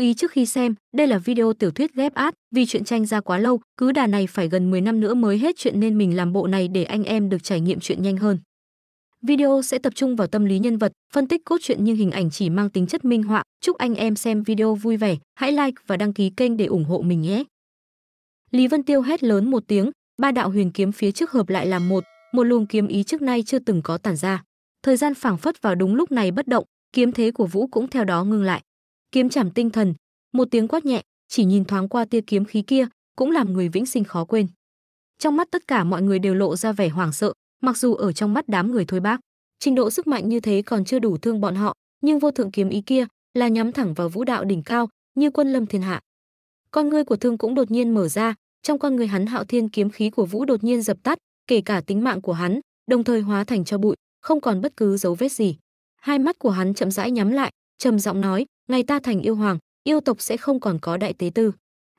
ý trước khi xem, đây là video tiểu thuyết ghép át, vì chuyện tranh ra quá lâu, cứ đà này phải gần 10 năm nữa mới hết chuyện nên mình làm bộ này để anh em được trải nghiệm chuyện nhanh hơn. Video sẽ tập trung vào tâm lý nhân vật, phân tích cốt truyện nhưng hình ảnh chỉ mang tính chất minh họa. Chúc anh em xem video vui vẻ, hãy like và đăng ký kênh để ủng hộ mình nhé. Lý Vân Tiêu hét lớn một tiếng, ba đạo huyền kiếm phía trước hợp lại làm một, một luồng kiếm ý trước nay chưa từng có tản ra. Thời gian phảng phất vào đúng lúc này bất động, kiếm thế của Vũ cũng theo đó ngưng lại kiếm chảm tinh thần, một tiếng quát nhẹ, chỉ nhìn thoáng qua tia kiếm khí kia, cũng làm người vĩnh sinh khó quên. Trong mắt tất cả mọi người đều lộ ra vẻ hoảng sợ, mặc dù ở trong mắt đám người thôi bác, trình độ sức mạnh như thế còn chưa đủ thương bọn họ, nhưng vô thượng kiếm ý kia là nhắm thẳng vào vũ đạo đỉnh cao, như quân lâm thiên hạ. Con ngươi của Thương cũng đột nhiên mở ra, trong con người hắn Hạo Thiên kiếm khí của Vũ đột nhiên dập tắt, kể cả tính mạng của hắn, đồng thời hóa thành cho bụi, không còn bất cứ dấu vết gì. Hai mắt của hắn chậm rãi nhắm lại, trầm giọng nói, ngày ta thành yêu hoàng, yêu tộc sẽ không còn có đại tế tư.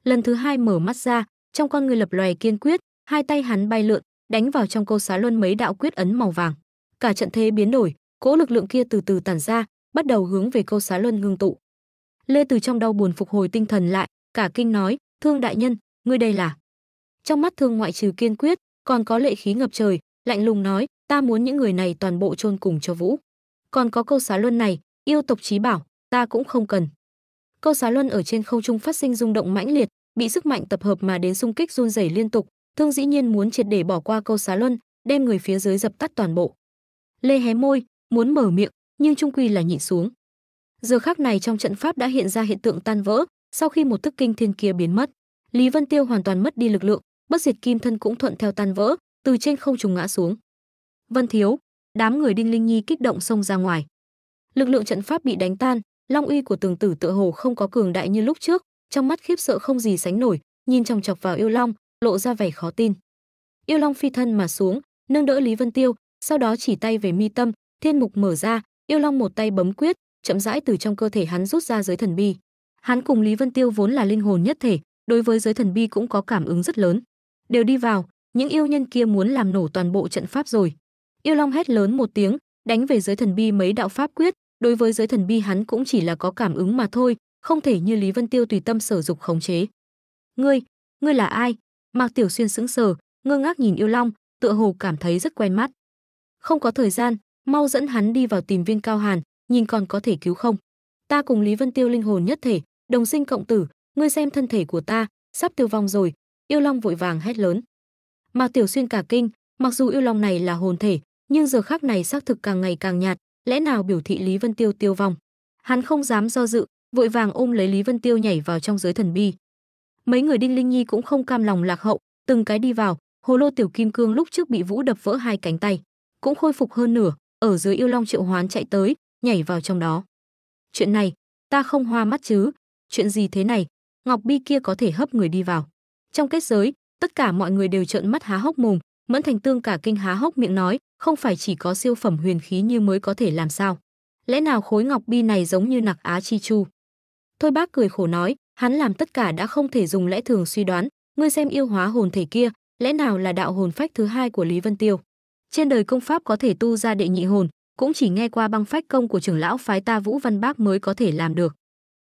Lần thứ hai mở mắt ra, trong con người lập loè kiên quyết, hai tay hắn bay lượn, đánh vào trong câu xá luân mấy đạo quyết ấn màu vàng. Cả trận thế biến đổi, cỗ lực lượng kia từ từ tản ra, bắt đầu hướng về câu xá luân ngưng tụ. Lê Từ trong đau buồn phục hồi tinh thần lại, cả kinh nói: "Thương đại nhân, ngươi đây là?" Trong mắt Thương ngoại trừ kiên quyết, còn có lệ khí ngập trời, lạnh lùng nói: "Ta muốn những người này toàn bộ chôn cùng cho Vũ. Còn có câu xá luân này, yêu tộc chí bảo, ta cũng không cần. Câu xá luân ở trên không trung phát sinh rung động mãnh liệt, bị sức mạnh tập hợp mà đến xung kích run rẩy liên tục, Thương dĩ nhiên muốn triệt để bỏ qua câu xá luân, đem người phía dưới dập tắt toàn bộ. Lê hé môi, muốn mở miệng, nhưng trung quy là nhịn xuống. Giờ khắc này trong trận pháp đã hiện ra hiện tượng tan vỡ, sau khi một thức kinh thiên kia biến mất, Lý Vân Tiêu hoàn toàn mất đi lực lượng, bất diệt kim thân cũng thuận theo tan vỡ, từ trên không trùng ngã xuống. Vân Thiếu, đám người Đinh Linh Nhi kích động xông ra ngoài. Lực lượng trận pháp bị đánh tan, long uy của tường tử tựa hồ không có cường đại như lúc trước, trong mắt khiếp sợ không gì sánh nổi, nhìn chòng chọc vào yêu long, lộ ra vẻ khó tin. Yêu long phi thân mà xuống, nâng đỡ Lý Vân Tiêu, sau đó chỉ tay về mi tâm, thiên mục mở ra, yêu long một tay bấm quyết, chậm rãi từ trong cơ thể hắn rút ra giới thần bi. Hắn cùng Lý Vân Tiêu vốn là linh hồn nhất thể, đối với giới thần bi cũng có cảm ứng rất lớn. Đều đi vào, những yêu nhân kia muốn làm nổ toàn bộ trận pháp rồi. Yêu Long hét lớn một tiếng, đánh về giới thần bi mấy đạo pháp quyết, đối với giới thần bi hắn cũng chỉ là có cảm ứng mà thôi, không thể như Lý Vân Tiêu tùy tâm sở dục khống chế. "Ngươi, ngươi là ai?" Mạc Tiểu Xuyên sững sờ, ngơ ngác nhìn Yêu Long, tựa hồ cảm thấy rất quen mắt. "Không có thời gian, mau dẫn hắn đi vào tìm Viên Cao Hàn, nhìn còn có thể cứu không. Ta cùng Lý Vân Tiêu linh hồn nhất thể, đồng sinh cộng tử, ngươi xem thân thể của ta, sắp tiêu vong rồi." Yêu Long vội vàng hét lớn. Mạc Tiểu Xuyên cả kinh, mặc dù Yêu Long này là hồn thể, nhưng giờ khắc này xác thực càng ngày càng nhạt, lẽ nào biểu thị Lý Vân Tiêu tiêu vong. Hắn không dám do dự, vội vàng ôm lấy Lý Vân Tiêu nhảy vào trong giới thần bi. Mấy người Đinh Linh Nhi cũng không cam lòng lạc hậu, từng cái đi vào, hồ lô tiểu kim cương lúc trước bị Vũ đập vỡ hai cánh tay, cũng khôi phục hơn nửa, ở dưới yêu long triệu hoán chạy tới, nhảy vào trong đó. Chuyện này, ta không hoa mắt chứ, chuyện gì thế này, Ngọc Bi kia có thể hấp người đi vào. Trong kết giới, tất cả mọi người đều trợn mắt há hốc mồm, Mẫn Thành Tương cả kinh há hốc miệng nói, không phải chỉ có siêu phẩm huyền khí như mới có thể làm sao? Lẽ nào khối ngọc bi này giống như nặc Á Chi Chu? Thôi bác cười khổ nói, hắn làm tất cả đã không thể dùng lẽ thường suy đoán, ngươi xem yêu hóa hồn thể kia, lẽ nào là đạo hồn phách thứ hai của Lý Vân Tiêu? Trên đời công pháp có thể tu ra đệ nhị hồn, cũng chỉ nghe qua băng phách công của trưởng lão phái ta Vũ Văn Bác mới có thể làm được.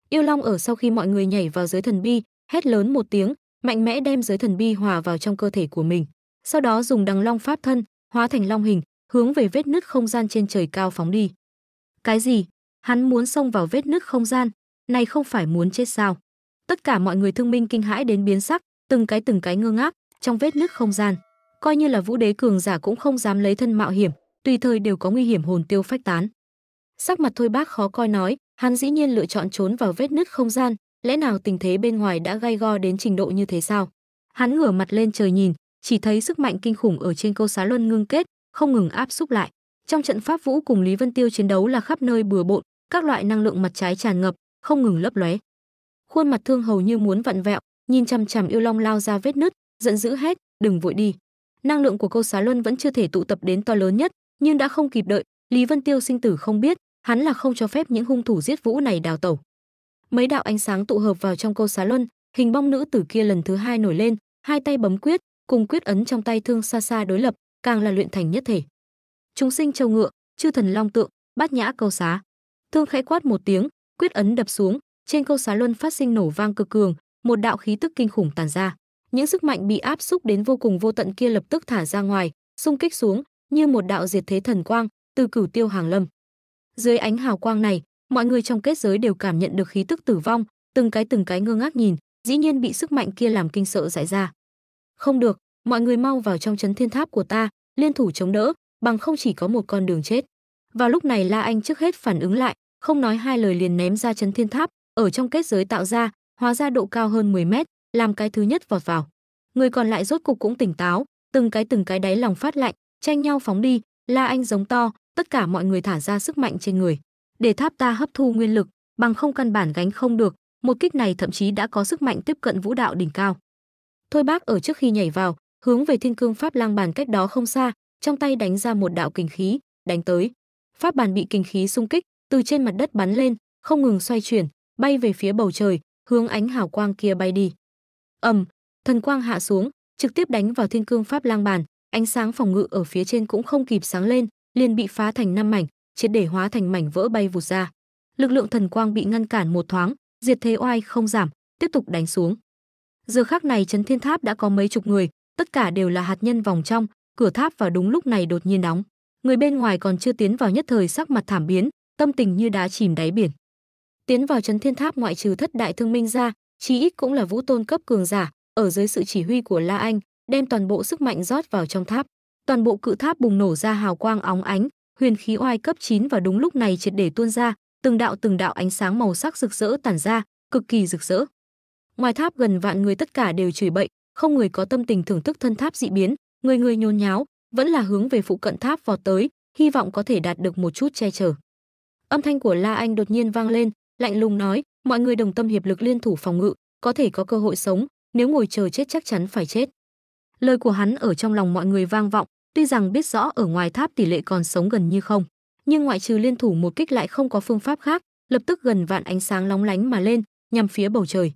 Yêu Long ở sau khi mọi người nhảy vào giới thần bi, hét lớn một tiếng, mạnh mẽ đem giới thần bi hòa vào trong cơ thể của mình. Sau đó dùng đằng long pháp thân, hóa thành long hình, hướng về vết nứt không gian trên trời cao phóng đi. Cái gì? Hắn muốn xông vào vết nứt không gian, này không phải muốn chết sao? Tất cả mọi người thương minh kinh hãi đến biến sắc, từng cái từng cái ngơ ngác trong vết nứt không gian. Coi như là vũ đế cường giả cũng không dám lấy thân mạo hiểm, tùy thời đều có nguy hiểm hồn tiêu phách tán. Sắc mặt Thôi Bác khó coi nói, hắn dĩ nhiên lựa chọn trốn vào vết nứt không gian, lẽ nào tình thế bên ngoài đã gay go đến trình độ như thế sao? Hắn ngửa mặt lên trời nhìn, chỉ thấy sức mạnh kinh khủng ở trên câu xá luân ngưng kết, không ngừng áp xúc lại. Trong trận pháp vũ cùng Lý Vân Tiêu chiến đấu là khắp nơi bừa bộn, các loại năng lượng mặt trái tràn ngập, không ngừng lấp lóe. Khuôn mặt Thương hầu như muốn vặn vẹo, nhìn chằm chằm yêu long lao ra vết nứt, giận dữ hét, "Đừng vội đi." Năng lượng của câu xá luân vẫn chưa thể tụ tập đến to lớn nhất, nhưng đã không kịp đợi, Lý Vân Tiêu sinh tử không biết, hắn là không cho phép những hung thủ giết vũ này đào tẩu. Mấy đạo ánh sáng tụ hợp vào trong câu xá luân, hình bong nữ tử kia lần thứ hai nổi lên, hai tay bấm quyết, cùng quyết ấn trong tay thương xa xa đối lập, càng là luyện thành nhất thể. Chúng sinh châu ngựa, chư thần long tượng, bát nhã câu xá. Thương khẽ quát một tiếng, quyết ấn đập xuống, trên câu xá luân phát sinh nổ vang cực cường, một đạo khí tức kinh khủng tàn ra. Những sức mạnh bị áp xúc đến vô cùng vô tận kia lập tức thả ra ngoài, xung kích xuống, như một đạo diệt thế thần quang, từ cửu tiêu hàng lâm. Dưới ánh hào quang này, mọi người trong kết giới đều cảm nhận được khí tức tử vong, từng cái từng cái ngơ ngác nhìn, dĩ nhiên bị sức mạnh kia làm kinh sợ giải ra. Không được, mọi người mau vào trong chấn thiên tháp của ta, liên thủ chống đỡ, bằng không chỉ có một con đường chết. Vào lúc này La Anh trước hết phản ứng lại, không nói hai lời liền ném ra chấn thiên tháp, ở trong kết giới tạo ra, hóa ra độ cao hơn 10 mét, làm cái thứ nhất vọt vào. Người còn lại rốt cục cũng tỉnh táo, từng cái từng cái đáy lòng phát lạnh, tranh nhau phóng đi, La Anh giống to, tất cả mọi người thả ra sức mạnh trên người, để tháp ta hấp thu nguyên lực, bằng không căn bản gánh không được, một kích này thậm chí đã có sức mạnh tiếp cận vũ đạo đỉnh cao. Thôi bác ở trước khi nhảy vào, hướng về Thiên Cương Pháp Lang bàn cách đó không xa, trong tay đánh ra một đạo kình khí, đánh tới. Pháp bàn bị kình khí xung kích, từ trên mặt đất bắn lên, không ngừng xoay chuyển, bay về phía bầu trời, hướng ánh hào quang kia bay đi. Ầm, thần quang hạ xuống, trực tiếp đánh vào Thiên Cương Pháp Lang bàn, ánh sáng phòng ngự ở phía trên cũng không kịp sáng lên, liền bị phá thành năm mảnh, triệt để hóa thành mảnh vỡ bay vụt ra. Lực lượng thần quang bị ngăn cản một thoáng, diệt thế oai không giảm, tiếp tục đánh xuống. Giờ khác này chấn thiên tháp đã có mấy chục người, tất cả đều là hạt nhân vòng trong, cửa tháp vào đúng lúc này đột nhiên đóng. Người bên ngoài còn chưa tiến vào nhất thời sắc mặt thảm biến, tâm tình như đá chìm đáy biển. Tiến vào chấn thiên tháp ngoại trừ thất đại thương minh ra, chí ít cũng là vũ tôn cấp cường giả, ở dưới sự chỉ huy của La Anh, đem toàn bộ sức mạnh rót vào trong tháp. Toàn bộ cự tháp bùng nổ ra hào quang óng ánh, huyền khí oai cấp 9 và đúng lúc này triệt để tuôn ra, từng đạo từng đạo ánh sáng màu sắc rực rỡ tản ra, cực kỳ rực rỡ ngoài tháp gần vạn người tất cả đều chửi bậy không người có tâm tình thưởng thức thân tháp dị biến người người nhôn nháo vẫn là hướng về phụ cận tháp vọt tới hy vọng có thể đạt được một chút che chở âm thanh của la anh đột nhiên vang lên lạnh lùng nói mọi người đồng tâm hiệp lực liên thủ phòng ngự có thể có cơ hội sống nếu ngồi chờ chết chắc chắn phải chết lời của hắn ở trong lòng mọi người vang vọng tuy rằng biết rõ ở ngoài tháp tỷ lệ còn sống gần như không nhưng ngoại trừ liên thủ một kích lại không có phương pháp khác lập tức gần vạn ánh sáng lóng lánh mà lên nhằm phía bầu trời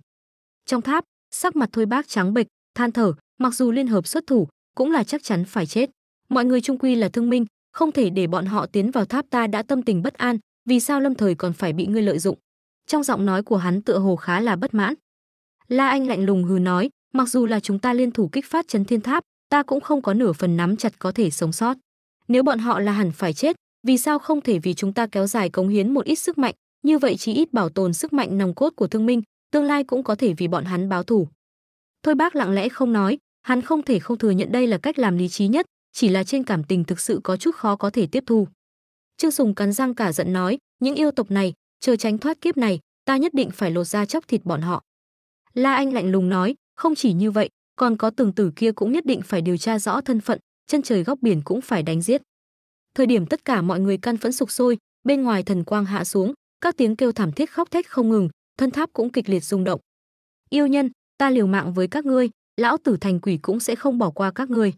trong tháp, sắc mặt Thôi Bác trắng bệch, than thở, mặc dù liên hợp xuất thủ, cũng là chắc chắn phải chết. Mọi người trung quy là thương minh, không thể để bọn họ tiến vào tháp ta đã tâm tình bất an, vì sao Lâm Thời còn phải bị ngươi lợi dụng? Trong giọng nói của hắn tựa hồ khá là bất mãn. La Anh lạnh lùng hừ nói, mặc dù là chúng ta liên thủ kích phát chấn thiên tháp, ta cũng không có nửa phần nắm chặt có thể sống sót. Nếu bọn họ là hẳn phải chết, vì sao không thể vì chúng ta kéo dài cống hiến một ít sức mạnh, như vậy chỉ ít bảo tồn sức mạnh nòng cốt của thương minh, tương lai cũng có thể vì bọn hắn báo thù. Thôi bác lặng lẽ không nói, hắn không thể không thừa nhận đây là cách làm lý trí nhất, chỉ là trên cảm tình thực sự có chút khó có thể tiếp thu. Trương Sùng cắn răng cả giận nói, những yêu tộc này, chờ tránh thoát kiếp này, ta nhất định phải lột ra chóc thịt bọn họ. La Anh lạnh lùng nói, không chỉ như vậy, còn có tường tử kia cũng nhất định phải điều tra rõ thân phận, chân trời góc biển cũng phải đánh giết. Thời điểm tất cả mọi người căn phẫn sục sôi, bên ngoài thần quang hạ xuống, các tiếng kêu thảm thiết khóc thét không ngừng, thân tháp cũng kịch liệt rung động. Yêu nhân, ta liều mạng với các ngươi, lão tử thành quỷ cũng sẽ không bỏ qua các ngươi.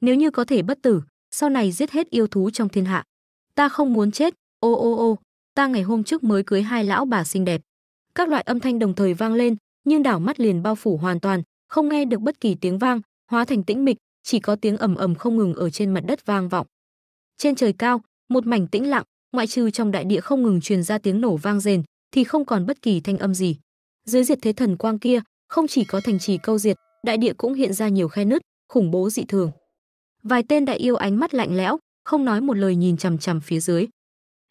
Nếu như có thể bất tử, sau này giết hết yêu thú trong thiên hạ. Ta không muốn chết, ô ô ô, ta ngày hôm trước mới cưới hai lão bà xinh đẹp. Các loại âm thanh đồng thời vang lên, nhưng đảo mắt liền bao phủ hoàn toàn, không nghe được bất kỳ tiếng vang, hóa thành tĩnh mịch, chỉ có tiếng ầm ầm không ngừng ở trên mặt đất vang vọng. Trên trời cao, một mảnh tĩnh lặng, ngoại trừ trong đại địa không ngừng truyền ra tiếng nổ vang rền, thì không còn bất kỳ thanh âm gì. Dưới diệt thế thần quang kia, không chỉ có thành trì câu diệt, đại địa cũng hiện ra nhiều khe nứt, khủng bố dị thường. Vài tên đại yêu ánh mắt lạnh lẽo, không nói một lời nhìn chằm chằm phía dưới.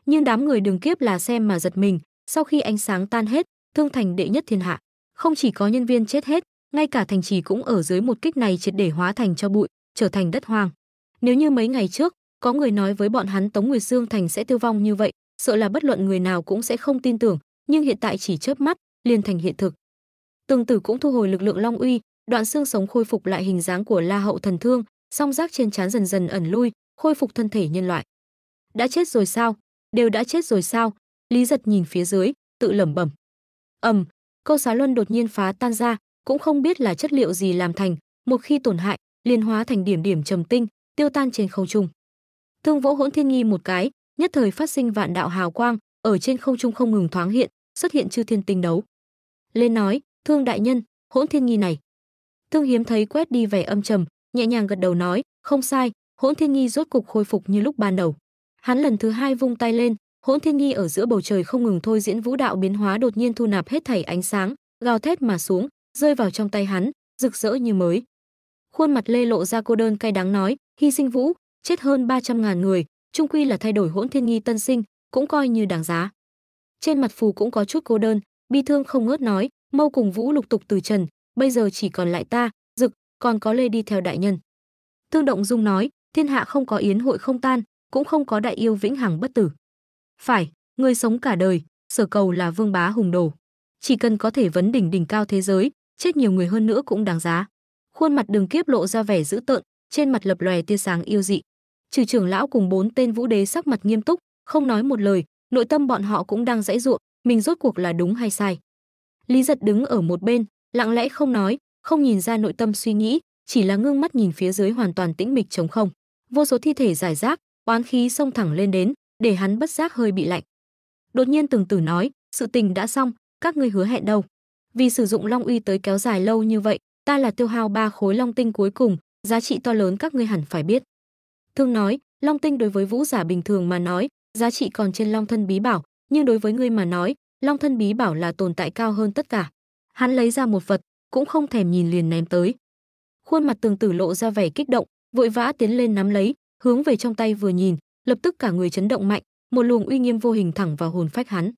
Nhưng đám người đường kiếp là xem mà giật mình, sau khi ánh sáng tan hết, thương thành đệ nhất thiên hạ, không chỉ có nhân viên chết hết, ngay cả thành trì cũng ở dưới một kích này triệt để hóa thành cho bụi, trở thành đất hoang. Nếu như mấy ngày trước, có người nói với bọn hắn Tống Nguyệt Dương thành sẽ tiêu vong như vậy, sợ là bất luận người nào cũng sẽ không tin tưởng, nhưng hiện tại chỉ chớp mắt, liền thành hiện thực. Tương Tử cũng thu hồi lực lượng Long Uy, đoạn xương sống khôi phục lại hình dáng của La Hậu thần thương, song rác trên trán dần dần ẩn lui, khôi phục thân thể nhân loại. Đã chết rồi sao? Đều đã chết rồi sao? Lý Giật nhìn phía dưới, tự lẩm bẩm. Ầm, câu xá luân đột nhiên phá tan ra, cũng không biết là chất liệu gì làm thành, một khi tổn hại, liền hóa thành điểm điểm trầm tinh, tiêu tan trên không trung. Thương vỗ hỗn thiên nghi một cái, nhất thời phát sinh vạn đạo hào quang, ở trên không trung không ngừng thoáng hiện, xuất hiện chư thiên tinh đấu. Lên nói, thương đại nhân, hỗn thiên nghi này. Thương hiếm thấy quét đi vẻ âm trầm, nhẹ nhàng gật đầu nói, không sai, hỗn thiên nghi rốt cục khôi phục như lúc ban đầu. Hắn lần thứ hai vung tay lên, hỗn thiên nghi ở giữa bầu trời không ngừng thôi diễn vũ đạo biến hóa đột nhiên thu nạp hết thảy ánh sáng, gào thét mà xuống, rơi vào trong tay hắn, rực rỡ như mới. Khuôn mặt Lê lộ ra cô đơn cay đắng nói, hy sinh vũ, chết hơn 300 ngàn người, trung quy là thay đổi hỗn thiên nghi tân sinh, cũng coi như đáng giá trên mặt phù cũng có chút cô đơn bi thương không ngớt nói mâu cùng vũ lục tục từ trần bây giờ chỉ còn lại ta dực còn có lê đi theo đại nhân thương động dung nói thiên hạ không có yến hội không tan cũng không có đại yêu vĩnh hằng bất tử phải người sống cả đời sở cầu là vương bá hùng đồ chỉ cần có thể vấn đỉnh đỉnh cao thế giới chết nhiều người hơn nữa cũng đáng giá khuôn mặt đường kiếp lộ ra vẻ dữ tợn trên mặt lập lòe tia sáng yêu dị trừ trưởng lão cùng bốn tên vũ đế sắc mặt nghiêm túc không nói một lời nội tâm bọn họ cũng đang dãy ruộng, mình rốt cuộc là đúng hay sai. Lý giật đứng ở một bên, lặng lẽ không nói, không nhìn ra nội tâm suy nghĩ, chỉ là ngưng mắt nhìn phía dưới hoàn toàn tĩnh mịch trống không. Vô số thi thể giải rác, oán khí xông thẳng lên đến, để hắn bất giác hơi bị lạnh. Đột nhiên từng từ nói, sự tình đã xong, các ngươi hứa hẹn đâu? Vì sử dụng long uy tới kéo dài lâu như vậy, ta là tiêu hao ba khối long tinh cuối cùng, giá trị to lớn các ngươi hẳn phải biết. Thương nói, long tinh đối với vũ giả bình thường mà nói, giá trị còn trên long thân bí bảo nhưng đối với ngươi mà nói long thân bí bảo là tồn tại cao hơn tất cả hắn lấy ra một vật cũng không thèm nhìn liền ném tới khuôn mặt tường tử lộ ra vẻ kích động vội vã tiến lên nắm lấy hướng về trong tay vừa nhìn lập tức cả người chấn động mạnh một luồng uy nghiêm vô hình thẳng vào hồn phách hắn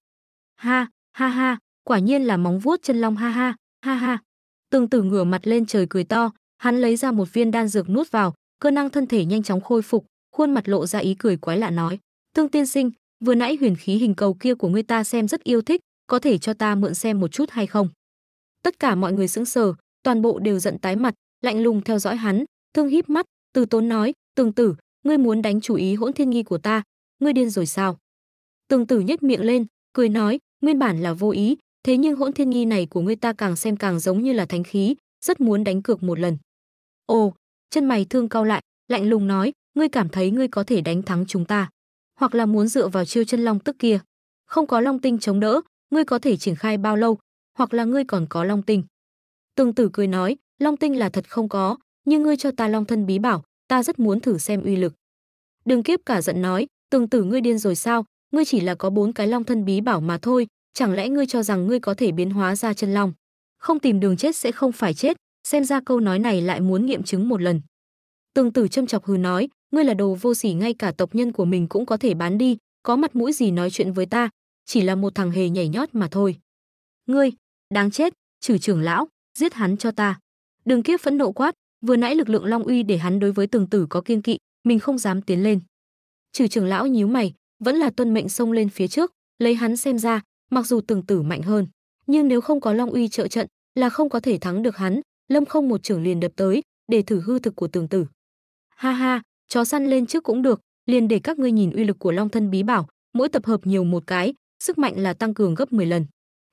ha ha ha quả nhiên là móng vuốt chân long ha ha ha ha tường tử ngửa mặt lên trời cười to hắn lấy ra một viên đan dược nuốt vào cơ năng thân thể nhanh chóng khôi phục khuôn mặt lộ ra ý cười quái lạ nói Thương tiên sinh, vừa nãy huyền khí hình cầu kia của ngươi ta xem rất yêu thích, có thể cho ta mượn xem một chút hay không? Tất cả mọi người sững sờ, toàn bộ đều giận tái mặt, lạnh lùng theo dõi hắn, Thương híp mắt, từ tốn nói, "Tường tử, ngươi muốn đánh chủ ý hỗn thiên nghi của ta, ngươi điên rồi sao?" Tường tử nhếch miệng lên, cười nói, "Nguyên bản là vô ý, thế nhưng hỗn thiên nghi này của ngươi ta càng xem càng giống như là thánh khí, rất muốn đánh cược một lần." Ồ, chân mày Thương cau lại, lạnh lùng nói, "Ngươi cảm thấy ngươi có thể đánh thắng chúng ta?" hoặc là muốn dựa vào chiêu chân long tức kia. Không có long tinh chống đỡ, ngươi có thể triển khai bao lâu, hoặc là ngươi còn có long tinh. Tương tử cười nói, long tinh là thật không có, nhưng ngươi cho ta long thân bí bảo, ta rất muốn thử xem uy lực. Đường kiếp cả giận nói, tương tử ngươi điên rồi sao, ngươi chỉ là có bốn cái long thân bí bảo mà thôi, chẳng lẽ ngươi cho rằng ngươi có thể biến hóa ra chân long. Không tìm đường chết sẽ không phải chết, xem ra câu nói này lại muốn nghiệm chứng một lần. Tương tử châm chọc hừ nói, ngươi là đồ vô sỉ ngay cả tộc nhân của mình cũng có thể bán đi, có mặt mũi gì nói chuyện với ta, chỉ là một thằng hề nhảy nhót mà thôi. Ngươi, đáng chết, trừ trưởng lão, giết hắn cho ta. Đường kiếp phẫn nộ quát, vừa nãy lực lượng Long Uy để hắn đối với tường tử có kiên kỵ, mình không dám tiến lên. Trừ trưởng lão nhíu mày, vẫn là tuân mệnh xông lên phía trước, lấy hắn xem ra, mặc dù tường tử mạnh hơn, nhưng nếu không có Long Uy trợ trận, là không có thể thắng được hắn, Lâm không một trưởng liền đập tới, để thử hư thực của tường tử. Ha ha, chó săn lên trước cũng được, liền để các ngươi nhìn uy lực của Long thân bí bảo, mỗi tập hợp nhiều một cái, sức mạnh là tăng cường gấp 10 lần.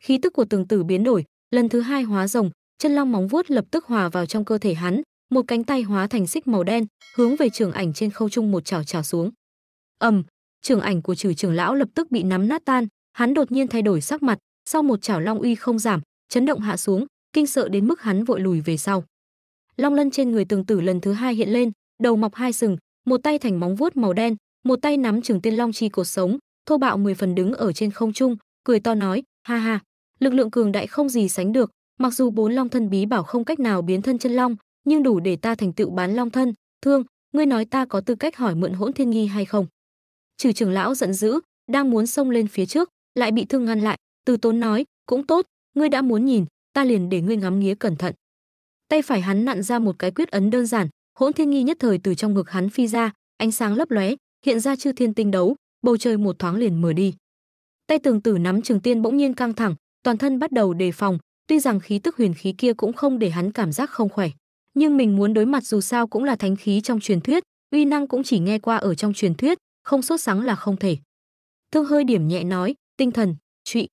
Khí tức của Tường Tử biến đổi, lần thứ hai hóa rồng, chân long móng vuốt lập tức hòa vào trong cơ thể hắn, một cánh tay hóa thành xích màu đen, hướng về trường ảnh trên khâu trung một chảo chảo xuống. Ầm, um, trường ảnh của Trừ trưởng lão lập tức bị nắm nát tan, hắn đột nhiên thay đổi sắc mặt, sau một chảo long uy không giảm, chấn động hạ xuống, kinh sợ đến mức hắn vội lùi về sau. Long lân trên người Tường Tử lần thứ hai hiện lên, đầu mọc hai sừng, một tay thành móng vuốt màu đen, một tay nắm trường tiên long chi cột sống, thô bạo mười phần đứng ở trên không trung, cười to nói, ha ha, lực lượng cường đại không gì sánh được, mặc dù bốn long thân bí bảo không cách nào biến thân chân long, nhưng đủ để ta thành tựu bán long thân, thương, ngươi nói ta có tư cách hỏi mượn hỗn thiên nghi hay không? Trừ trưởng lão giận dữ, đang muốn xông lên phía trước, lại bị thương ngăn lại, từ tốn nói, cũng tốt, ngươi đã muốn nhìn, ta liền để ngươi ngắm nghía cẩn thận. Tay phải hắn nặn ra một cái quyết ấn đơn giản, hỗn thiên nghi nhất thời từ trong ngực hắn phi ra ánh sáng lấp lóe hiện ra chư thiên tinh đấu bầu trời một thoáng liền mở đi tay tường tử nắm trường tiên bỗng nhiên căng thẳng toàn thân bắt đầu đề phòng tuy rằng khí tức huyền khí kia cũng không để hắn cảm giác không khỏe nhưng mình muốn đối mặt dù sao cũng là thánh khí trong truyền thuyết uy năng cũng chỉ nghe qua ở trong truyền thuyết không sốt sáng là không thể thương hơi điểm nhẹ nói tinh thần trụy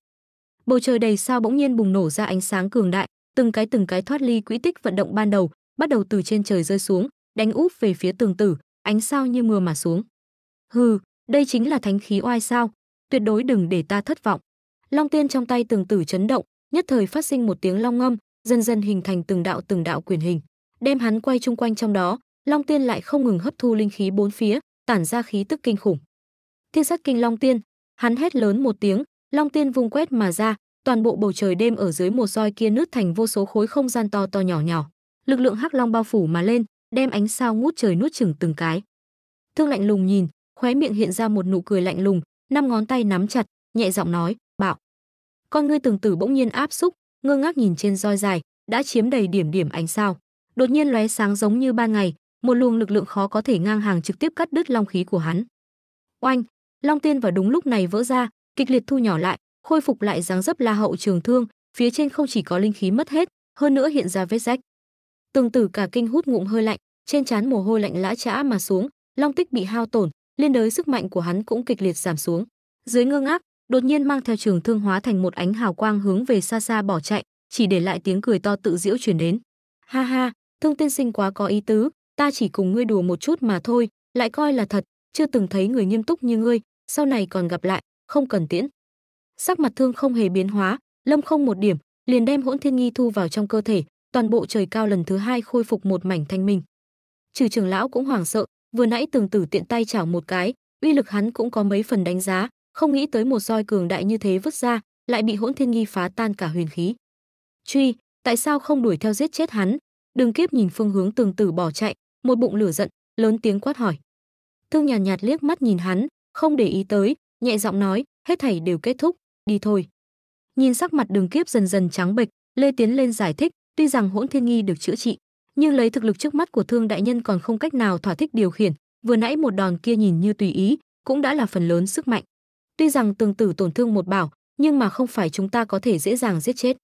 bầu trời đầy sao bỗng nhiên bùng nổ ra ánh sáng cường đại từng cái từng cái thoát ly quỹ tích vận động ban đầu bắt đầu từ trên trời rơi xuống đánh úp về phía tường tử, ánh sao như mưa mà xuống. Hừ, đây chính là thánh khí oai sao, tuyệt đối đừng để ta thất vọng. Long tiên trong tay tường tử chấn động, nhất thời phát sinh một tiếng long ngâm, dần dần hình thành từng đạo từng đạo quyền hình, đem hắn quay chung quanh trong đó, long tiên lại không ngừng hấp thu linh khí bốn phía, tản ra khí tức kinh khủng. Thiên sát kinh long tiên, hắn hét lớn một tiếng, long tiên vung quét mà ra, toàn bộ bầu trời đêm ở dưới một roi kia nứt thành vô số khối không gian to to nhỏ nhỏ lực lượng hắc long bao phủ mà lên đem ánh sao ngút trời nuốt chửng từng cái. Thương lạnh lùng nhìn, khóe miệng hiện ra một nụ cười lạnh lùng, năm ngón tay nắm chặt, nhẹ giọng nói, "Bạo." Con ngươi từng tử bỗng nhiên áp xúc, ngơ ngác nhìn trên roi dài, đã chiếm đầy điểm điểm ánh sao. Đột nhiên lóe sáng giống như ban ngày, một luồng lực lượng khó có thể ngang hàng trực tiếp cắt đứt long khí của hắn. Oanh, long tiên vào đúng lúc này vỡ ra, kịch liệt thu nhỏ lại, khôi phục lại dáng dấp La Hậu trường thương, phía trên không chỉ có linh khí mất hết, hơn nữa hiện ra vết rách tương Tử cả kinh hút ngụm hơi lạnh, trên trán mồ hôi lạnh lã chã mà xuống, long tích bị hao tổn, liên đới sức mạnh của hắn cũng kịch liệt giảm xuống. Dưới ngưng ác đột nhiên mang theo trường thương hóa thành một ánh hào quang hướng về xa xa bỏ chạy, chỉ để lại tiếng cười to tự diễu truyền đến. Ha ha, Thương tiên sinh quá có ý tứ, ta chỉ cùng ngươi đùa một chút mà thôi, lại coi là thật, chưa từng thấy người nghiêm túc như ngươi, sau này còn gặp lại, không cần tiễn. Sắc mặt Thương không hề biến hóa, lâm không một điểm, liền đem hỗn thiên nghi thu vào trong cơ thể, toàn bộ trời cao lần thứ hai khôi phục một mảnh thanh minh. Trừ trưởng lão cũng hoảng sợ, vừa nãy tường tử tiện tay chảo một cái, uy lực hắn cũng có mấy phần đánh giá, không nghĩ tới một roi cường đại như thế vứt ra, lại bị hỗn thiên nghi phá tan cả huyền khí. Truy, tại sao không đuổi theo giết chết hắn? Đường Kiếp nhìn phương hướng tường tử bỏ chạy, một bụng lửa giận, lớn tiếng quát hỏi. Thương nhàn nhạt, nhạt liếc mắt nhìn hắn, không để ý tới, nhẹ giọng nói, hết thảy đều kết thúc, đi thôi. Nhìn sắc mặt Đường Kiếp dần dần trắng bệch, Lê Tiến lên giải thích, Tuy rằng hỗn thiên nghi được chữa trị, nhưng lấy thực lực trước mắt của thương đại nhân còn không cách nào thỏa thích điều khiển, vừa nãy một đòn kia nhìn như tùy ý, cũng đã là phần lớn sức mạnh. Tuy rằng tương tử tổn thương một bảo, nhưng mà không phải chúng ta có thể dễ dàng giết chết.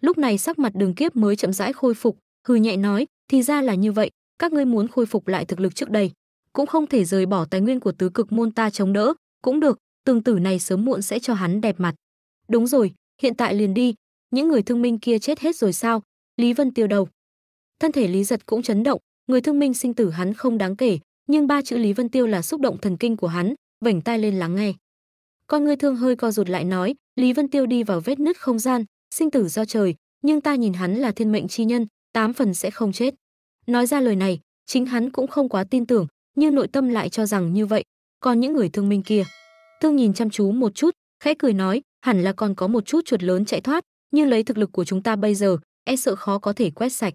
Lúc này sắc mặt Đường Kiếp mới chậm rãi khôi phục, hừ nhẹ nói, thì ra là như vậy, các ngươi muốn khôi phục lại thực lực trước đây, cũng không thể rời bỏ tài nguyên của tứ cực môn ta chống đỡ, cũng được, tương tử này sớm muộn sẽ cho hắn đẹp mặt. Đúng rồi, hiện tại liền đi, những người thương minh kia chết hết rồi sao, Lý Vân tiêu đầu. Thân thể Lý Giật cũng chấn động, người thương minh sinh tử hắn không đáng kể, nhưng ba chữ Lý Vân Tiêu là xúc động thần kinh của hắn, vểnh tai lên lắng nghe. Con người thương hơi co rụt lại nói, Lý Vân Tiêu đi vào vết nứt không gian, sinh tử do trời, nhưng ta nhìn hắn là thiên mệnh chi nhân, tám phần sẽ không chết. Nói ra lời này, chính hắn cũng không quá tin tưởng, nhưng nội tâm lại cho rằng như vậy, còn những người thương minh kia. Thương nhìn chăm chú một chút, khẽ cười nói, hẳn là còn có một chút chuột lớn chạy thoát, nhưng lấy thực lực của chúng ta bây giờ, e sợ khó có thể quét sạch.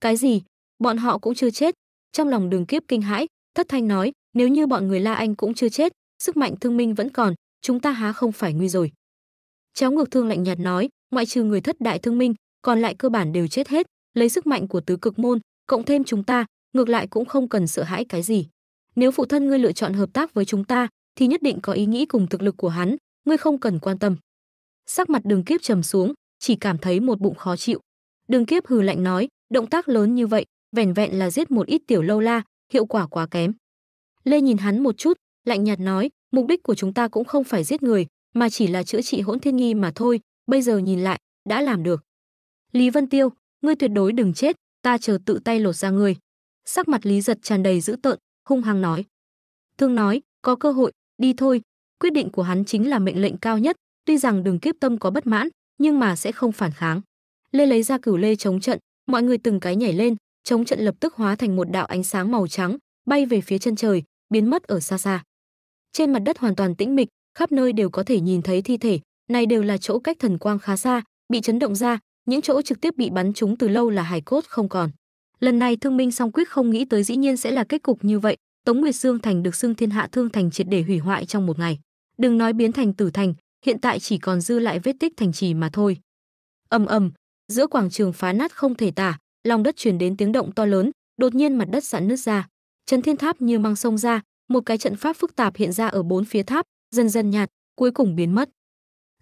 Cái gì? Bọn họ cũng chưa chết. Trong lòng đường kiếp kinh hãi, thất thanh nói, nếu như bọn người La Anh cũng chưa chết, sức mạnh thương minh vẫn còn, chúng ta há không phải nguy rồi. chéo ngược thương lạnh nhạt nói, ngoại trừ người thất đại thương minh, còn lại cơ bản đều chết hết, lấy sức mạnh của tứ cực môn, cộng thêm chúng ta, ngược lại cũng không cần sợ hãi cái gì. Nếu phụ thân ngươi lựa chọn hợp tác với chúng ta, thì nhất định có ý nghĩ cùng thực lực của hắn, ngươi không cần quan tâm. Sắc mặt Đường Kiếp trầm xuống, chỉ cảm thấy một bụng khó chịu. Đường Kiếp hừ lạnh nói, động tác lớn như vậy, vẻn vẹn là giết một ít tiểu lâu la, hiệu quả quá kém. Lê nhìn hắn một chút, lạnh nhạt nói, mục đích của chúng ta cũng không phải giết người, mà chỉ là chữa trị hỗn thiên nghi mà thôi, bây giờ nhìn lại, đã làm được. Lý Vân Tiêu, ngươi tuyệt đối đừng chết, ta chờ tự tay lột ra ngươi. Sắc mặt Lý Giật tràn đầy dữ tợn, hung hăng nói. Thương nói, có cơ hội, đi thôi. Quyết định của hắn chính là mệnh lệnh cao nhất, tuy rằng đường kiếp tâm có bất mãn, nhưng mà sẽ không phản kháng lê lấy ra cửu lê chống trận mọi người từng cái nhảy lên chống trận lập tức hóa thành một đạo ánh sáng màu trắng bay về phía chân trời biến mất ở xa xa trên mặt đất hoàn toàn tĩnh mịch khắp nơi đều có thể nhìn thấy thi thể này đều là chỗ cách thần quang khá xa bị chấn động ra những chỗ trực tiếp bị bắn trúng từ lâu là hải cốt không còn lần này thương minh song quyết không nghĩ tới dĩ nhiên sẽ là kết cục như vậy tống nguyệt dương thành được xưng thiên hạ thương thành triệt để hủy hoại trong một ngày đừng nói biến thành tử thành hiện tại chỉ còn dư lại vết tích thành trì mà thôi ầm ầm giữa quảng trường phá nát không thể tả, lòng đất truyền đến tiếng động to lớn, đột nhiên mặt đất giãn nứt ra. Trấn Thiên Tháp như mang sông ra, một cái trận pháp phức tạp hiện ra ở bốn phía tháp, dần dần nhạt, cuối cùng biến mất.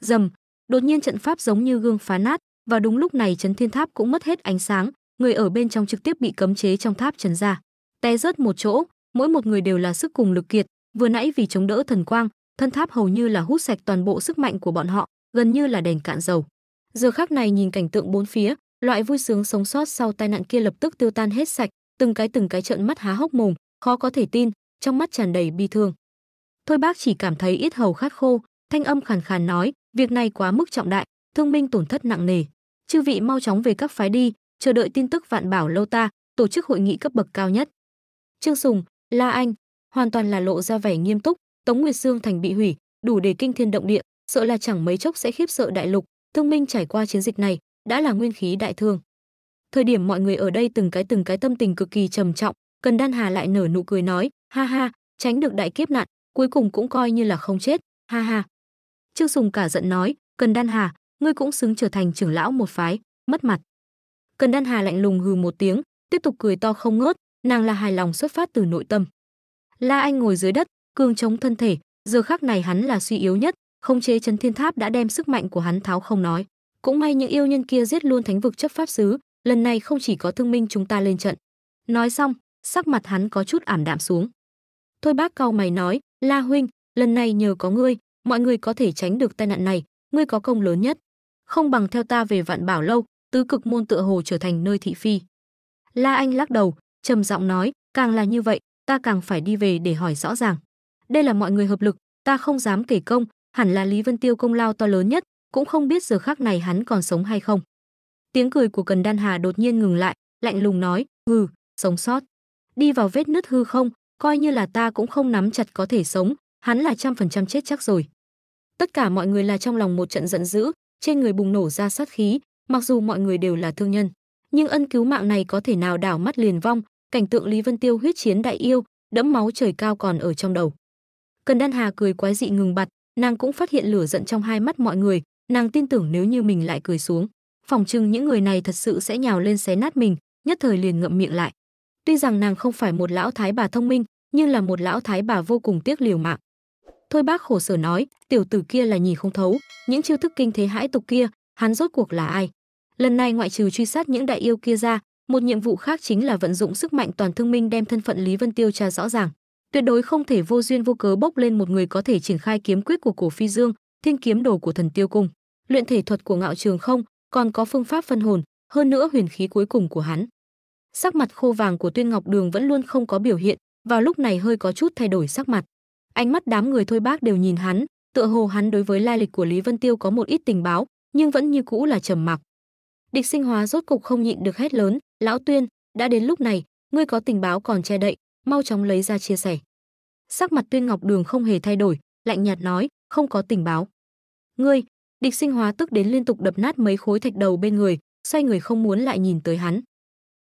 Dầm, đột nhiên trận pháp giống như gương phá nát, và đúng lúc này Trấn Thiên Tháp cũng mất hết ánh sáng, người ở bên trong trực tiếp bị cấm chế trong tháp trấn ra. Té rớt một chỗ, mỗi một người đều là sức cùng lực kiệt, vừa nãy vì chống đỡ thần quang, thân tháp hầu như là hút sạch toàn bộ sức mạnh của bọn họ, gần như là đèn cạn dầu giờ khác này nhìn cảnh tượng bốn phía loại vui sướng sống sót sau tai nạn kia lập tức tiêu tan hết sạch từng cái từng cái trợn mắt há hốc mồm khó có thể tin trong mắt tràn đầy bi thương thôi bác chỉ cảm thấy ít hầu khát khô thanh âm khàn khàn nói việc này quá mức trọng đại thương minh tổn thất nặng nề chư vị mau chóng về các phái đi chờ đợi tin tức vạn bảo lâu ta tổ chức hội nghị cấp bậc cao nhất trương sùng la anh hoàn toàn là lộ ra vẻ nghiêm túc tống nguyệt dương thành bị hủy đủ để kinh thiên động địa sợ là chẳng mấy chốc sẽ khiếp sợ đại lục Thương Minh trải qua chiến dịch này, đã là nguyên khí đại thương. Thời điểm mọi người ở đây từng cái từng cái tâm tình cực kỳ trầm trọng, Cần Đan Hà lại nở nụ cười nói, ha ha, tránh được đại kiếp nạn, cuối cùng cũng coi như là không chết, ha ha. Trương Sùng cả giận nói, Cần Đan Hà, ngươi cũng xứng trở thành trưởng lão một phái, mất mặt. Cần Đan Hà lạnh lùng hừ một tiếng, tiếp tục cười to không ngớt, nàng là hài lòng xuất phát từ nội tâm. La Anh ngồi dưới đất, cương chống thân thể, giờ khắc này hắn là suy yếu nhất, không chế chấn thiên tháp đã đem sức mạnh của hắn tháo không nói. Cũng may những yêu nhân kia giết luôn thánh vực chấp pháp sứ, lần này không chỉ có thương minh chúng ta lên trận. Nói xong, sắc mặt hắn có chút ảm đạm xuống. Thôi bác cau mày nói, La huynh, lần này nhờ có ngươi, mọi người có thể tránh được tai nạn này, ngươi có công lớn nhất. Không bằng theo ta về vạn bảo lâu, tứ cực môn tựa hồ trở thành nơi thị phi. La Anh lắc đầu, trầm giọng nói, càng là như vậy, ta càng phải đi về để hỏi rõ ràng. Đây là mọi người hợp lực, ta không dám kể công, hẳn là Lý Vân Tiêu công lao to lớn nhất, cũng không biết giờ khắc này hắn còn sống hay không. Tiếng cười của Cần Đan Hà đột nhiên ngừng lại, lạnh lùng nói, "Hừ, sống sót. Đi vào vết nứt hư không, coi như là ta cũng không nắm chặt có thể sống, hắn là trăm phần trăm chết chắc rồi." Tất cả mọi người là trong lòng một trận giận dữ, trên người bùng nổ ra sát khí, mặc dù mọi người đều là thương nhân, nhưng ân cứu mạng này có thể nào đảo mắt liền vong, cảnh tượng Lý Vân Tiêu huyết chiến đại yêu, đẫm máu trời cao còn ở trong đầu. Cần Đan Hà cười quái dị ngừng bặt, Nàng cũng phát hiện lửa giận trong hai mắt mọi người, nàng tin tưởng nếu như mình lại cười xuống, phòng chừng những người này thật sự sẽ nhào lên xé nát mình, nhất thời liền ngậm miệng lại. Tuy rằng nàng không phải một lão thái bà thông minh, nhưng là một lão thái bà vô cùng tiếc liều mạng. Thôi bác khổ sở nói, tiểu tử kia là nhìn không thấu, những chiêu thức kinh thế hãi tục kia, hắn rốt cuộc là ai? Lần này ngoại trừ truy sát những đại yêu kia ra, một nhiệm vụ khác chính là vận dụng sức mạnh toàn thương minh đem thân phận Lý Vân Tiêu tra rõ ràng tuyệt đối không thể vô duyên vô cớ bốc lên một người có thể triển khai kiếm quyết của cổ phi dương thiên kiếm đồ của thần tiêu cung luyện thể thuật của ngạo trường không còn có phương pháp phân hồn hơn nữa huyền khí cuối cùng của hắn sắc mặt khô vàng của tuyên ngọc đường vẫn luôn không có biểu hiện vào lúc này hơi có chút thay đổi sắc mặt ánh mắt đám người thôi bác đều nhìn hắn tựa hồ hắn đối với lai lịch của lý vân tiêu có một ít tình báo nhưng vẫn như cũ là trầm mặc địch sinh hóa rốt cục không nhịn được hết lớn lão tuyên đã đến lúc này ngươi có tình báo còn che đậy mau chóng lấy ra chia sẻ sắc mặt Tuyên Ngọc Đường không hề thay đổi, lạnh nhạt nói, không có tình báo. Ngươi, địch sinh hóa tức đến liên tục đập nát mấy khối thạch đầu bên người, xoay người không muốn lại nhìn tới hắn.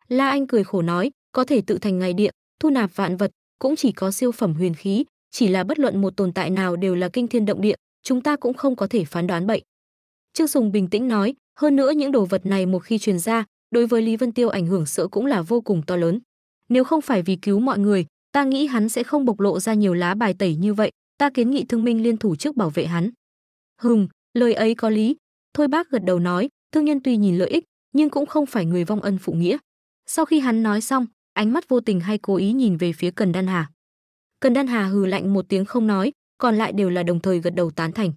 La Anh cười khổ nói, có thể tự thành ngày địa, thu nạp vạn vật, cũng chỉ có siêu phẩm huyền khí, chỉ là bất luận một tồn tại nào đều là kinh thiên động địa, chúng ta cũng không có thể phán đoán bậy. Trương Sùng bình tĩnh nói, hơn nữa những đồ vật này một khi truyền ra, đối với Lý Vân Tiêu ảnh hưởng sợ cũng là vô cùng to lớn. Nếu không phải vì cứu mọi người, Ta nghĩ hắn sẽ không bộc lộ ra nhiều lá bài tẩy như vậy, ta kiến nghị thương minh liên thủ trước bảo vệ hắn. Hùng, lời ấy có lý. Thôi bác gật đầu nói, thương nhân tuy nhìn lợi ích, nhưng cũng không phải người vong ân phụ nghĩa. Sau khi hắn nói xong, ánh mắt vô tình hay cố ý nhìn về phía Cần Đan Hà. Cần Đan Hà hừ lạnh một tiếng không nói, còn lại đều là đồng thời gật đầu tán thành.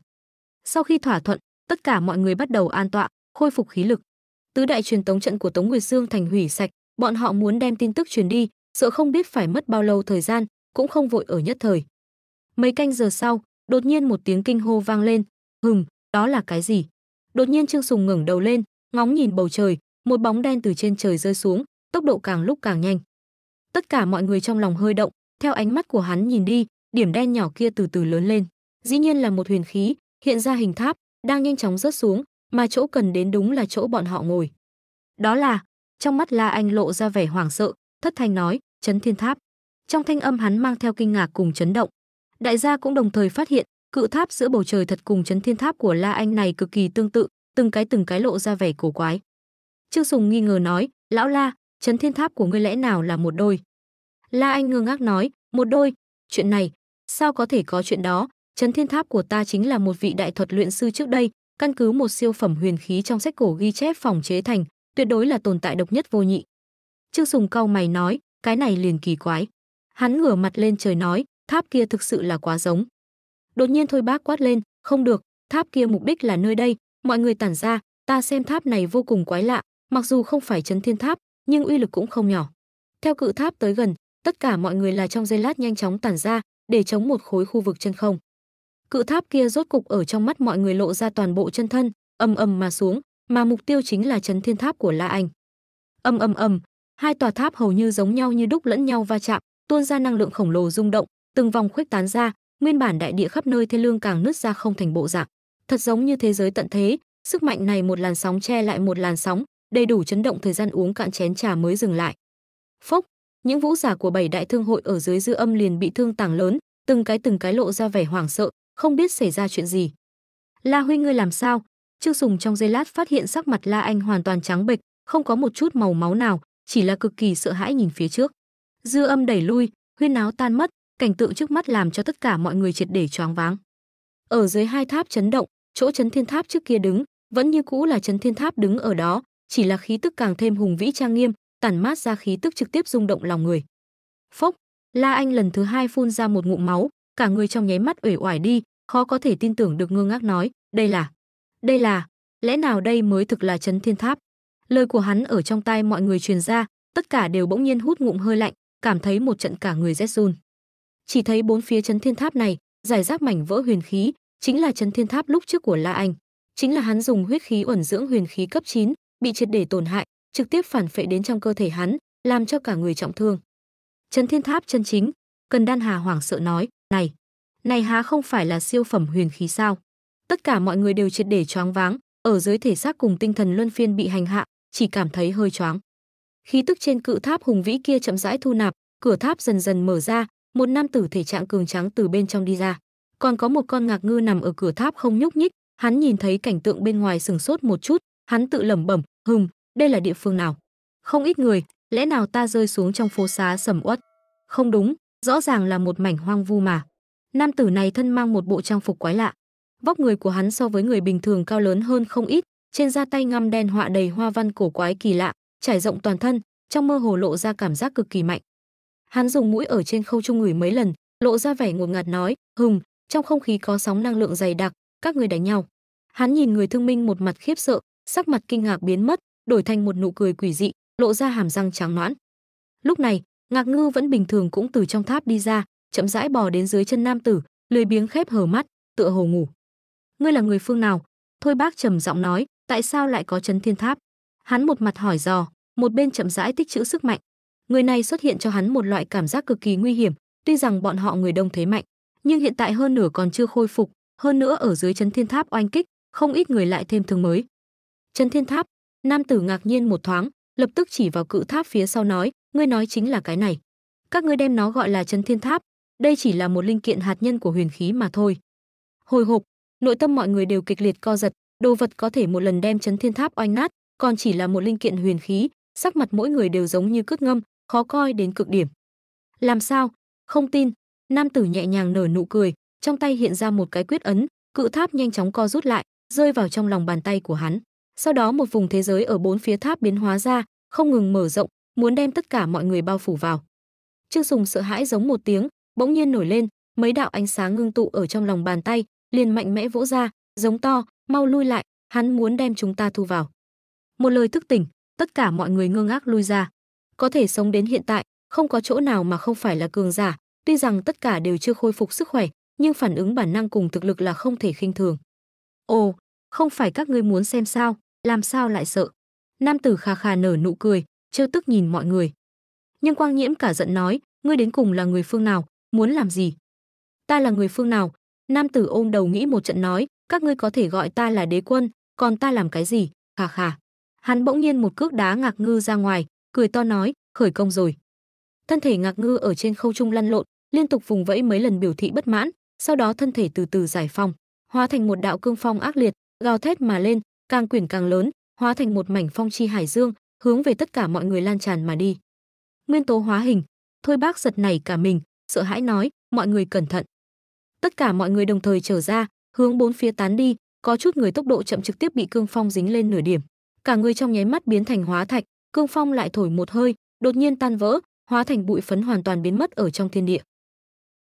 Sau khi thỏa thuận, tất cả mọi người bắt đầu an tọa, khôi phục khí lực. Tứ đại truyền tống trận của Tống Nguyệt Dương thành hủy sạch, bọn họ muốn đem tin tức truyền đi, sợ không biết phải mất bao lâu thời gian, cũng không vội ở nhất thời. Mấy canh giờ sau, đột nhiên một tiếng kinh hô vang lên, hừm, đó là cái gì? Đột nhiên Trương Sùng ngẩng đầu lên, ngóng nhìn bầu trời, một bóng đen từ trên trời rơi xuống, tốc độ càng lúc càng nhanh. Tất cả mọi người trong lòng hơi động, theo ánh mắt của hắn nhìn đi, điểm đen nhỏ kia từ từ lớn lên. Dĩ nhiên là một huyền khí, hiện ra hình tháp, đang nhanh chóng rớt xuống, mà chỗ cần đến đúng là chỗ bọn họ ngồi. Đó là, trong mắt La Anh lộ ra vẻ hoảng sợ, thất thanh nói, chấn thiên tháp. Trong thanh âm hắn mang theo kinh ngạc cùng chấn động. Đại gia cũng đồng thời phát hiện, cự tháp giữa bầu trời thật cùng chấn thiên tháp của La Anh này cực kỳ tương tự, từng cái từng cái lộ ra vẻ cổ quái. Trương Sùng nghi ngờ nói, lão La, chấn thiên tháp của ngươi lẽ nào là một đôi? La Anh ngơ ngác nói, một đôi, chuyện này, sao có thể có chuyện đó, chấn thiên tháp của ta chính là một vị đại thuật luyện sư trước đây, căn cứ một siêu phẩm huyền khí trong sách cổ ghi chép phòng chế thành, tuyệt đối là tồn tại độc nhất vô nhị. Trương Sùng cau mày nói, cái này liền kỳ quái. Hắn ngửa mặt lên trời nói, tháp kia thực sự là quá giống. Đột nhiên thôi bác quát lên, không được, tháp kia mục đích là nơi đây, mọi người tản ra, ta xem tháp này vô cùng quái lạ, mặc dù không phải chấn thiên tháp, nhưng uy lực cũng không nhỏ. Theo cự tháp tới gần, tất cả mọi người là trong giây lát nhanh chóng tản ra, để chống một khối khu vực chân không. Cự tháp kia rốt cục ở trong mắt mọi người lộ ra toàn bộ chân thân, ầm ầm mà xuống, mà mục tiêu chính là chấn thiên tháp của La Anh. Ầm ầm ầm, hai tòa tháp hầu như giống nhau như đúc lẫn nhau va chạm tuôn ra năng lượng khổng lồ rung động từng vòng khuếch tán ra nguyên bản đại địa khắp nơi thê lương càng nứt ra không thành bộ dạng thật giống như thế giới tận thế sức mạnh này một làn sóng che lại một làn sóng đầy đủ chấn động thời gian uống cạn chén trà mới dừng lại phốc những vũ giả của bảy đại thương hội ở dưới dư âm liền bị thương tàng lớn từng cái từng cái lộ ra vẻ hoảng sợ không biết xảy ra chuyện gì la Huy ngươi làm sao trương sùng trong giây lát phát hiện sắc mặt la anh hoàn toàn trắng bệch không có một chút màu máu nào chỉ là cực kỳ sợ hãi nhìn phía trước. Dư âm đẩy lui, huyên áo tan mất, cảnh tượng trước mắt làm cho tất cả mọi người triệt để choáng váng. Ở dưới hai tháp chấn động, chỗ chấn thiên tháp trước kia đứng, vẫn như cũ là chấn thiên tháp đứng ở đó, chỉ là khí tức càng thêm hùng vĩ trang nghiêm, tản mát ra khí tức trực tiếp rung động lòng người. Phốc, La Anh lần thứ hai phun ra một ngụm máu, cả người trong nháy mắt uể oải đi, khó có thể tin tưởng được ngơ ngác nói, đây là, đây là, lẽ nào đây mới thực là chấn thiên tháp? Lời của hắn ở trong tai mọi người truyền ra, tất cả đều bỗng nhiên hút ngụm hơi lạnh, cảm thấy một trận cả người rét run. Chỉ thấy bốn phía chấn thiên tháp này, giải rác mảnh vỡ huyền khí, chính là chấn thiên tháp lúc trước của La Anh, chính là hắn dùng huyết khí ẩn dưỡng huyền khí cấp 9, bị triệt để tổn hại, trực tiếp phản phệ đến trong cơ thể hắn, làm cho cả người trọng thương. Chấn thiên tháp chân chính, Cần Đan Hà hoảng sợ nói, "Này, này há không phải là siêu phẩm huyền khí sao?" Tất cả mọi người đều triệt để choáng váng, ở dưới thể xác cùng tinh thần luân phiên bị hành hạ, chỉ cảm thấy hơi choáng. Khí tức trên cự tháp hùng vĩ kia chậm rãi thu nạp, cửa tháp dần dần mở ra, một nam tử thể trạng cường tráng từ bên trong đi ra. Còn có một con ngạc ngư nằm ở cửa tháp không nhúc nhích, hắn nhìn thấy cảnh tượng bên ngoài sừng sốt một chút, hắn tự lẩm bẩm, "Hừm, đây là địa phương nào?" Không ít người, lẽ nào ta rơi xuống trong phố xá sầm uất? Không đúng, rõ ràng là một mảnh hoang vu mà. Nam tử này thân mang một bộ trang phục quái lạ, vóc người của hắn so với người bình thường cao lớn hơn không ít, trên da tay ngăm đen họa đầy hoa văn cổ quái kỳ lạ, trải rộng toàn thân, trong mơ hồ lộ ra cảm giác cực kỳ mạnh. Hắn dùng mũi ở trên khâu trung ngửi mấy lần, lộ ra vẻ ngột ngạt nói, "Hùng, trong không khí có sóng năng lượng dày đặc, các người đánh nhau." Hắn nhìn người thương minh một mặt khiếp sợ, sắc mặt kinh ngạc biến mất, đổi thành một nụ cười quỷ dị, lộ ra hàm răng trắng nõn. Lúc này, Ngạc Ngư vẫn bình thường cũng từ trong tháp đi ra, chậm rãi bò đến dưới chân nam tử, lười biếng khép hờ mắt, tựa hồ ngủ. "Ngươi là người phương nào?" Thôi bác trầm giọng nói, tại sao lại có chấn thiên tháp? Hắn một mặt hỏi dò, một bên chậm rãi tích trữ sức mạnh. Người này xuất hiện cho hắn một loại cảm giác cực kỳ nguy hiểm, tuy rằng bọn họ người đông thế mạnh, nhưng hiện tại hơn nửa còn chưa khôi phục, hơn nữa ở dưới chấn thiên tháp oanh kích, không ít người lại thêm thương mới. Chấn thiên tháp, nam tử ngạc nhiên một thoáng, lập tức chỉ vào cự tháp phía sau nói, ngươi nói chính là cái này. Các ngươi đem nó gọi là chấn thiên tháp, đây chỉ là một linh kiện hạt nhân của huyền khí mà thôi. Hồi hộp, nội tâm mọi người đều kịch liệt co giật, đồ vật có thể một lần đem chấn thiên tháp oanh nát, còn chỉ là một linh kiện huyền khí, sắc mặt mỗi người đều giống như cướp ngâm, khó coi đến cực điểm. Làm sao? Không tin. Nam tử nhẹ nhàng nở nụ cười, trong tay hiện ra một cái quyết ấn, cự tháp nhanh chóng co rút lại, rơi vào trong lòng bàn tay của hắn. Sau đó một vùng thế giới ở bốn phía tháp biến hóa ra, không ngừng mở rộng, muốn đem tất cả mọi người bao phủ vào. Trương Sùng sợ hãi giống một tiếng, bỗng nhiên nổi lên, mấy đạo ánh sáng ngưng tụ ở trong lòng bàn tay, liền mạnh mẽ vỗ ra, giống to, mau lui lại, hắn muốn đem chúng ta thu vào. Một lời thức tỉnh, tất cả mọi người ngơ ngác lui ra. Có thể sống đến hiện tại, không có chỗ nào mà không phải là cường giả, tuy rằng tất cả đều chưa khôi phục sức khỏe, nhưng phản ứng bản năng cùng thực lực là không thể khinh thường. Ồ, không phải các ngươi muốn xem sao, làm sao lại sợ. Nam tử khà khà nở nụ cười, trêu tức nhìn mọi người. Nhưng Quang Nhiễm cả giận nói, ngươi đến cùng là người phương nào, muốn làm gì? Ta là người phương nào? Nam tử ôm đầu nghĩ một trận nói, các ngươi có thể gọi ta là đế quân, còn ta làm cái gì, khà khà. Hắn bỗng nhiên một cước đá ngạc ngư ra ngoài, cười to nói, khởi công rồi. Thân thể ngạc ngư ở trên khâu trung lăn lộn, liên tục vùng vẫy mấy lần biểu thị bất mãn, sau đó thân thể từ từ giải phong, hóa thành một đạo cương phong ác liệt, gào thét mà lên, càng quyển càng lớn, hóa thành một mảnh phong chi hải dương, hướng về tất cả mọi người lan tràn mà đi. Nguyên tố hóa hình, thôi bác giật nảy cả mình, sợ hãi nói, mọi người cẩn thận. Tất cả mọi người đồng thời trở ra, hướng bốn phía tán đi, có chút người tốc độ chậm trực tiếp bị cương phong dính lên nửa điểm. Cả người trong nháy mắt biến thành hóa thạch, cương phong lại thổi một hơi, đột nhiên tan vỡ, hóa thành bụi phấn hoàn toàn biến mất ở trong thiên địa.